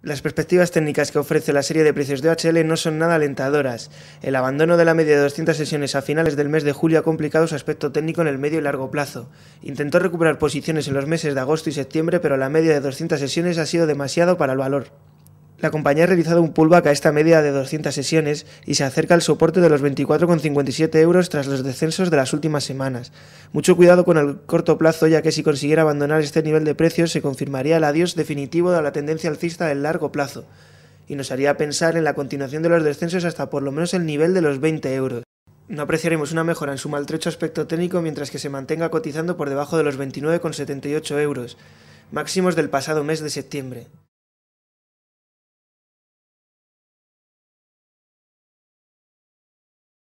Las perspectivas técnicas que ofrece la serie de precios de OHL no son nada alentadoras. El abandono de la media de 200 sesiones a finales del mes de julio ha complicado su aspecto técnico en el medio y largo plazo. Intentó recuperar posiciones en los meses de agosto y septiembre, pero la media de 200 sesiones ha sido demasiado para el valor. La compañía ha realizado un pullback a esta media de 200 sesiones y se acerca al soporte de los 24,57 euros tras los descensos de las últimas semanas. Mucho cuidado con el corto plazo ya que si consiguiera abandonar este nivel de precios se confirmaría el adiós definitivo de la tendencia alcista del largo plazo y nos haría pensar en la continuación de los descensos hasta por lo menos el nivel de los 20 euros. No apreciaremos una mejora en su maltrecho aspecto técnico mientras que se mantenga cotizando por debajo de los 29,78 euros, máximos del pasado mes de septiembre.